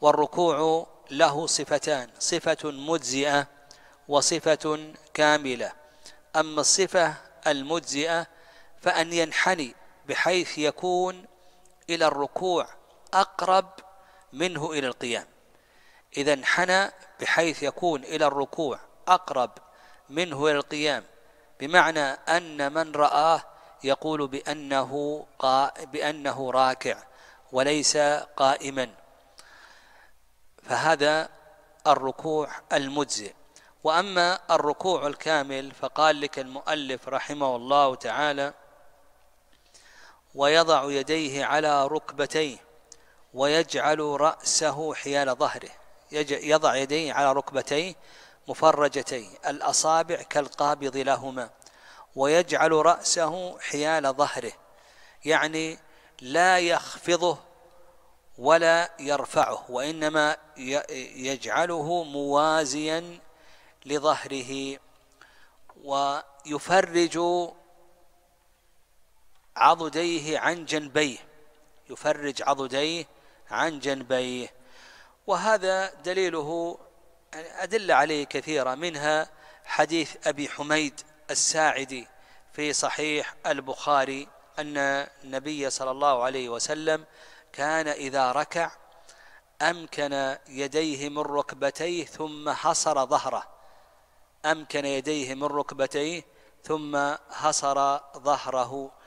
والركوع له صفتان صفة مجزئة وصفة كاملة أما الصفة المجزئة فأن ينحني بحيث يكون إلى الركوع أقرب منه إلى القيام إذا انحنى بحيث يكون إلى الركوع أقرب منه إلى القيام بمعنى أن من رآه يقول بأنه قا بأنه راكع وليس قائما فهذا الركوع المجزئ وأما الركوع الكامل فقال لك المؤلف رحمه الله تعالى ويضع يديه على ركبتيه ويجعل رأسه حيال ظهره يضع يديه على ركبتيه مفرجتيه الأصابع كالقابض لهما ويجعل رأسه حيال ظهره يعني لا يخفضه ولا يرفعه وإنما يجعله موازيا لظهره ويفرج عضديه عن جنبيه يفرج عضديه عن جنبيه وهذا دليله أدل عليه كثيرة منها حديث أبي حميد الساعدي في صحيح البخاري أن النبي صلى الله عليه وسلم كان إذا ركع أمكن يديه من ركبتيه ثم حصر ظهره أمكن يديه من ركبتيه ثم حصر ظهره